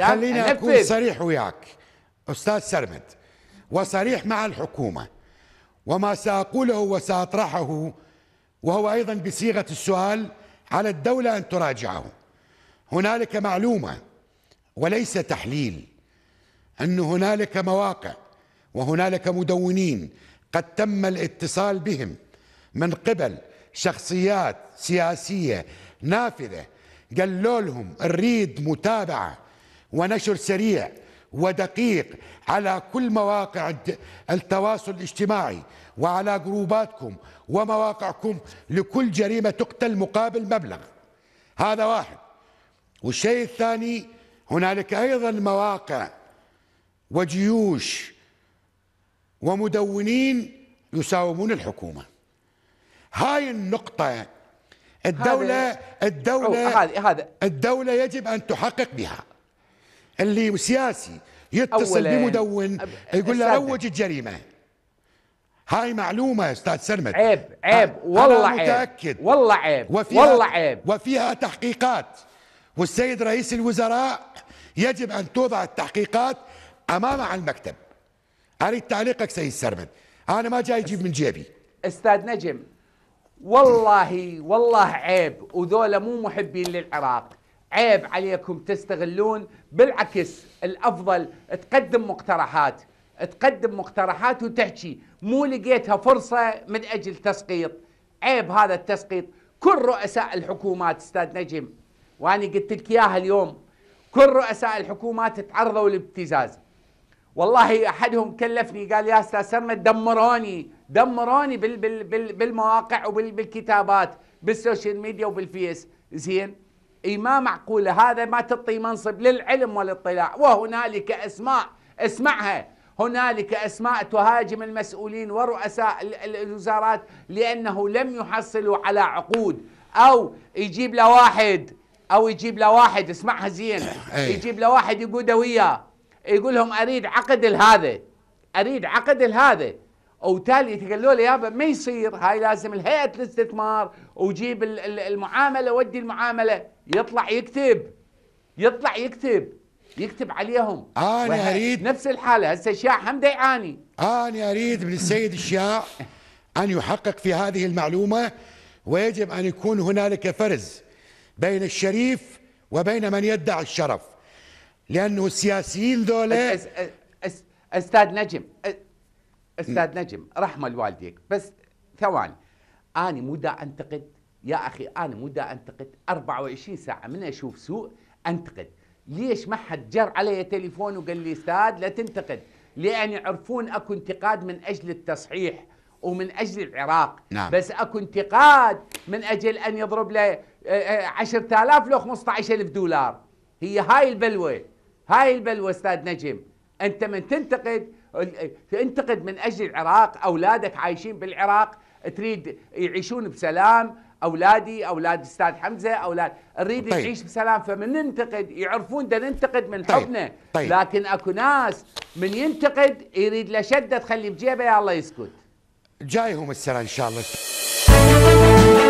يعني خلينا اكون صريح وياك استاذ سرمد وصريح مع الحكومه وما ساقوله وساطرحه وهو ايضا بصيغه السؤال على الدوله ان تراجعه هنالك معلومه وليس تحليل ان هنالك مواقع وهنالك مدونين قد تم الاتصال بهم من قبل شخصيات سياسيه نافذه قالوا لهم نريد متابعه ونشر سريع ودقيق على كل مواقع التواصل الاجتماعي وعلى جروباتكم ومواقعكم لكل جريمة تقتل مقابل مبلغ هذا واحد والشيء الثاني هنالك أيضا مواقع وجيوش ومدونين يساومون الحكومة هاي النقطة الدولة الدولة الدولة يجب أن تحقق بها اللي سياسي يتصل بمدون يقول له روج الجريمه هاي معلومه استاذ سلمت عيب عيب والله أنا متأكد والله عيب وفيها والله عيب وفيها تحقيقات والسيد رئيس الوزراء يجب ان توضع التحقيقات امام المكتب اريد تعليقك سيد سلمت انا ما جاي اجيب من جيبي استاذ نجم والله والله عيب وذولا مو محبين للعراق عيب عليكم تستغلون بالعكس الافضل تقدم مقترحات تقدم مقترحات وتحكي مو لقيتها فرصه من اجل تسقيط عيب هذا التسقيط كل رؤساء الحكومات استاذ نجم وانا قلت لك اياها اليوم كل رؤساء الحكومات تعرضوا للابتزاز والله احدهم كلفني قال يا استاذ سرمد دمروني دمروني بال بال بال بالمواقع وبالكتابات بالسوشيال ميديا وبالفيس زين اي ما معقوله هذا ما تعطي منصب للعلم والاطلاع وهنالك اسماء اسمعها هنالك اسماء تهاجم المسؤولين ورؤساء الوزارات لانه لم يحصلوا على عقود او يجيب له واحد او يجيب له واحد اسمعها زين إيه. يجيب له واحد يقوده وياه يقول لهم اريد عقد لهذا اريد عقد لهذا تالي يتقالوا له يابا ما يصير هاي لازم الهيئه الاستثمار وجيب المعامله ودي المعامله يطلع يكتب يطلع يكتب يكتب عليهم آه، انا اريد نفس الحاله هسه الشيع هم يعاني آه، انا اريد من السيد الشيع ان يحقق في هذه المعلومه ويجب ان يكون هنالك فرز بين الشريف وبين من يدعي الشرف لانه السياسيين ذولا استاذ نجم استاذ نجم رحمه لوالديك بس ثواني انا مو دا انتقد يا اخي انا مو دا انتقد 24 ساعه من اشوف سوء انتقد ليش ما حد جر علي تليفون وقال لي استاذ لا تنتقد لان يعرفون اكو انتقاد من اجل التصحيح ومن اجل العراق نعم. بس اكو انتقاد من اجل ان يضرب له آه، 10000 آه، لو 15000 دولار هي هاي البلوه هاي البلوه استاذ نجم انت من تنتقد تنتقد من اجل العراق اولادك عايشين بالعراق تريد يعيشون بسلام اولادي اولاد استاذ حمزه اولاد نريد طيب. نعيش بسلام فمن ننتقد يعرفون ده ننتقد من طيب. حبنا طيب. لكن اكو ناس من ينتقد يريد له شده تخلي بجيبه يا الله يسكت جايهم السنه ان شاء الله